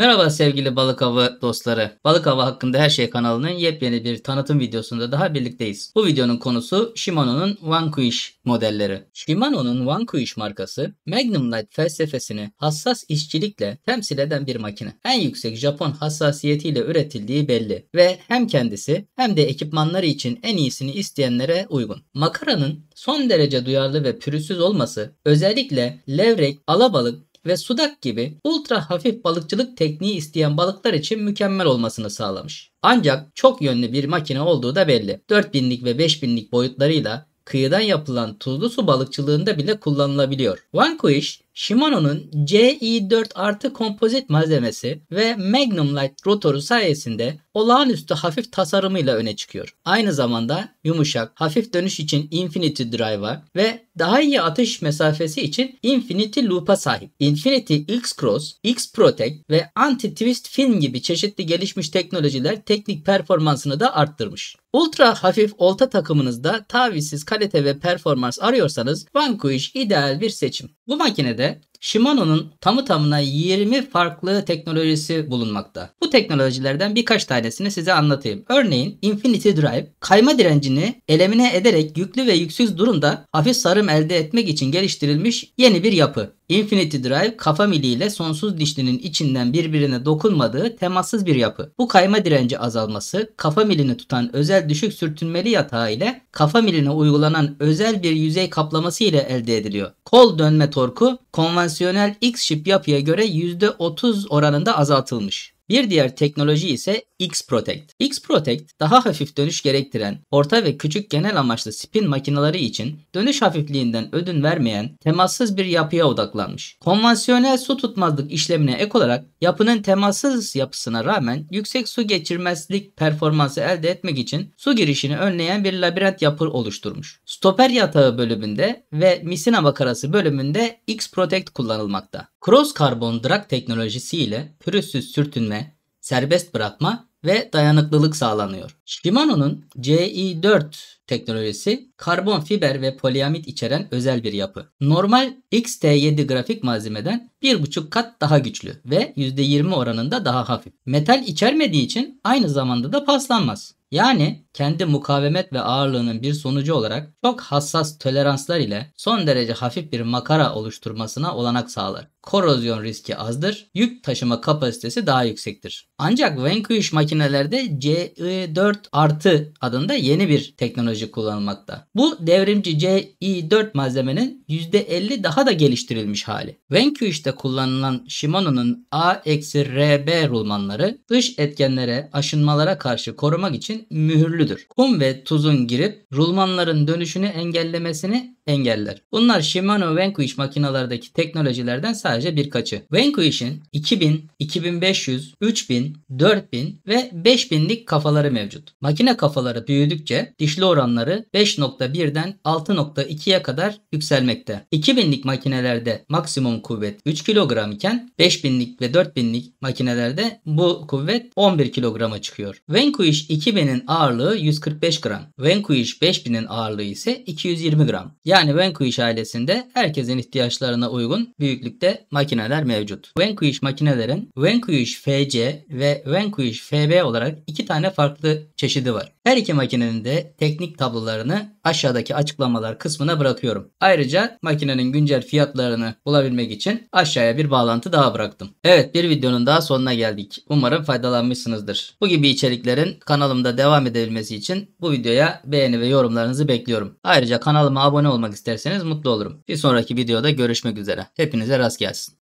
Merhaba sevgili balık avı dostları. Balık avı hakkında her şey kanalının yepyeni bir tanıtım videosunda daha birlikteyiz. Bu videonun konusu Shimano'nun Vanquish modelleri. Shimano'nun Vanquish markası Magnum Light felsefesini hassas işçilikle temsil eden bir makine. En yüksek Japon hassasiyetiyle üretildiği belli ve hem kendisi hem de ekipmanları için en iyisini isteyenlere uygun. Makaranın son derece duyarlı ve pürüzsüz olması özellikle levrek, alabalık, ve sudak gibi ultra hafif balıkçılık tekniği isteyen balıklar için mükemmel olmasını sağlamış. Ancak çok yönlü bir makine olduğu da belli. 4000'lik ve 5000'lik boyutlarıyla kıyıdan yapılan tuzlu su balıkçılığında bile kullanılabiliyor. Vanquish Shimano'nun CI4 e artı kompozit malzemesi ve Magnum Light rotoru sayesinde olağanüstü hafif tasarımıyla öne çıkıyor. Aynı zamanda yumuşak, hafif dönüş için Infinity Drive'a ve daha iyi atış mesafesi için Infinity Loop'a sahip. Infinity X-Cross, X-Protect ve Anti-Twist Fin gibi çeşitli gelişmiş teknolojiler teknik performansını da arttırmış. Ultra hafif olta takımınızda tavizsiz kalite ve performans arıyorsanız Vanquish ideal bir seçim. Bu makinede で Shimano'nun tamı tamına 20 farklı teknolojisi bulunmakta. Bu teknolojilerden birkaç tanesini size anlatayım. Örneğin Infinity Drive kayma direncini elemine ederek yüklü ve yüksüz durumda hafif sarım elde etmek için geliştirilmiş yeni bir yapı. Infinity Drive kafa miliyle sonsuz dişlinin içinden birbirine dokunmadığı temassız bir yapı. Bu kayma direnci azalması kafa milini tutan özel düşük sürtünmeli yatağı ile kafa miline uygulanan özel bir yüzey kaplaması ile elde ediliyor. Kol dönme torku konvansiyonel konvansiyonel X-Ship yapıya göre %30 oranında azaltılmış. Bir diğer teknoloji ise X-Protect. X-Protect daha hafif dönüş gerektiren orta ve küçük genel amaçlı spin makineleri için dönüş hafifliğinden ödün vermeyen temassız bir yapıya odaklanmış. Konvansiyonel su tutmazlık işlemine ek olarak yapının temassız yapısına rağmen yüksek su geçirmezlik performansı elde etmek için su girişini önleyen bir labirent yapı oluşturmuş. Stoper yatağı bölümünde ve misina makarası bölümünde X-Protect kullanılmakta. Cross Carbon drag teknolojisi ile pürüzsüz sürtünme serbest bırakma ve dayanıklılık sağlanıyor. Shimano'nun CI4 teknolojisi karbon fiber ve poliamit içeren özel bir yapı. Normal XT7 grafik malzemeden 1,5 kat daha güçlü ve %20 oranında daha hafif. Metal içermediği için aynı zamanda da paslanmaz. Yani kendi mukavemet ve ağırlığının bir sonucu olarak çok hassas toleranslar ile son derece hafif bir makara oluşturmasına olanak sağlar. Korozyon riski azdır, yük taşıma kapasitesi daha yüksektir. Ancak vanquish makinelerde CI4 4 artı adında yeni bir teknoloji kullanılmakta. Bu devrimci CI4 e malzemenin %50 daha da geliştirilmiş hali. VenQ'de kullanılan Shimano'nun A-RB rulmanları dış etkenlere, aşınmalara karşı korumak için mühürlüdür. Kum ve tuzun girip rulmanların dönüşünü engellemesini engeller. Bunlar Shimano Vanquish makinalardaki teknolojilerden sadece birkaçı. Vanquish'in 2000, 2500, 3000, 4000 ve 5000'lik kafaları mevcut. Makine kafaları büyüdükçe dişli oranları 5.1'den 6.2'ye kadar yükselmekte. 2000'lik makinelerde maksimum kuvvet 3 kilogram iken 5000'lik ve 4000'lik makinelerde bu kuvvet 11 kilograma çıkıyor. Vanquish 2000'in ağırlığı 145 gram. Vanquish 5000'in ağırlığı ise 220 gram. Yani Vanquish ailesinde herkesin ihtiyaçlarına uygun büyüklükte makineler mevcut. Vanquish makinelerin Vanquish FC ve Vanquish FB olarak iki tane farklı çeşidi var. Her iki makinenin de teknik tablolarını aşağıdaki açıklamalar kısmına bırakıyorum. Ayrıca makinenin güncel fiyatlarını bulabilmek için aşağıya bir bağlantı daha bıraktım. Evet bir videonun daha sonuna geldik. Umarım faydalanmışsınızdır. Bu gibi içeriklerin kanalımda devam edebilmesi için bu videoya beğeni ve yorumlarınızı bekliyorum. Ayrıca kanalıma abone olmak isterseniz mutlu olurum. Bir sonraki videoda görüşmek üzere. Hepinize rast gelsin.